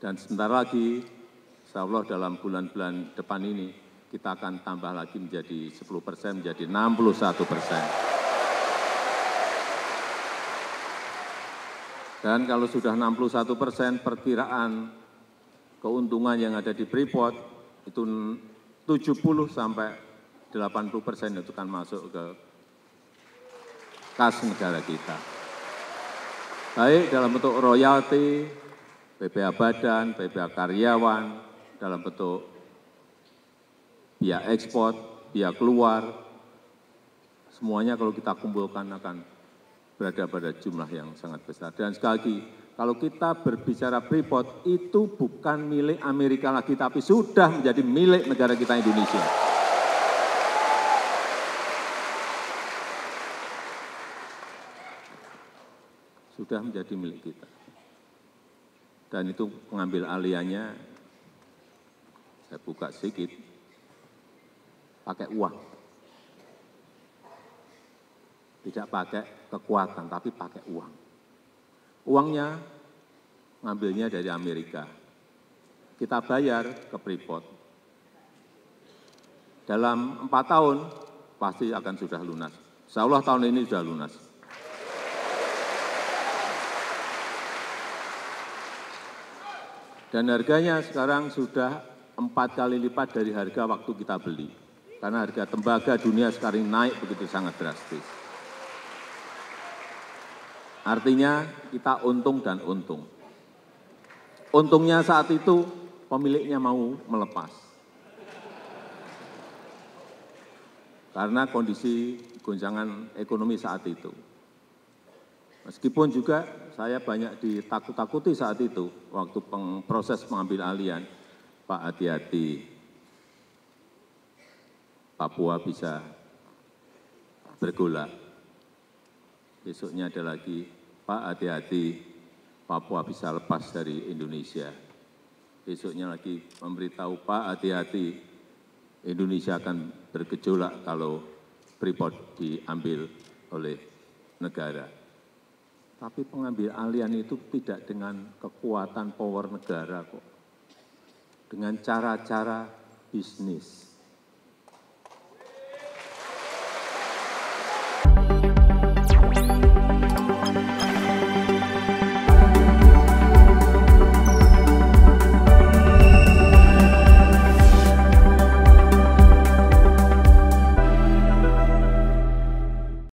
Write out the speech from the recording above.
dan sebentar lagi insya Allah dalam bulan-bulan depan ini kita akan tambah lagi menjadi 10 persen, menjadi 61 persen. Dan kalau sudah 61 persen perkiraan keuntungan yang ada di Freeport itu 70 sampai 80 persen itu kan masuk ke kas negara kita. Baik dalam bentuk royalti, PPA badan, PPA karyawan dalam bentuk biaya ekspor, biaya keluar, semuanya kalau kita kumpulkan akan berada pada jumlah yang sangat besar. Dan sekali lagi, kalau kita berbicara Freeport, itu bukan milik Amerika lagi, tapi sudah menjadi milik negara kita Indonesia. Sudah menjadi milik kita dan itu mengambil alianya saya buka sedikit pakai uang tidak pakai kekuatan tapi pakai uang uangnya ngambilnya dari Amerika kita bayar ke Freeport dalam empat tahun pasti akan sudah lunas. Insya Allah tahun ini sudah lunas. Dan harganya sekarang sudah empat kali lipat dari harga waktu kita beli. Karena harga tembaga dunia sekarang naik begitu sangat drastis. Artinya kita untung dan untung. Untungnya saat itu pemiliknya mau melepas. Karena kondisi goncangan ekonomi saat itu meskipun juga saya banyak ditakut-takuti saat itu, waktu proses pengambil alian, Pak hati-hati, Papua bisa bergolak. Besoknya ada lagi, Pak hati-hati, Papua bisa lepas dari Indonesia. Besoknya lagi memberitahu, Pak hati-hati, Indonesia akan bergejolak kalau Freeport diambil oleh negara. Tapi pengambil alian itu tidak dengan kekuatan power negara kok. Dengan cara-cara bisnis.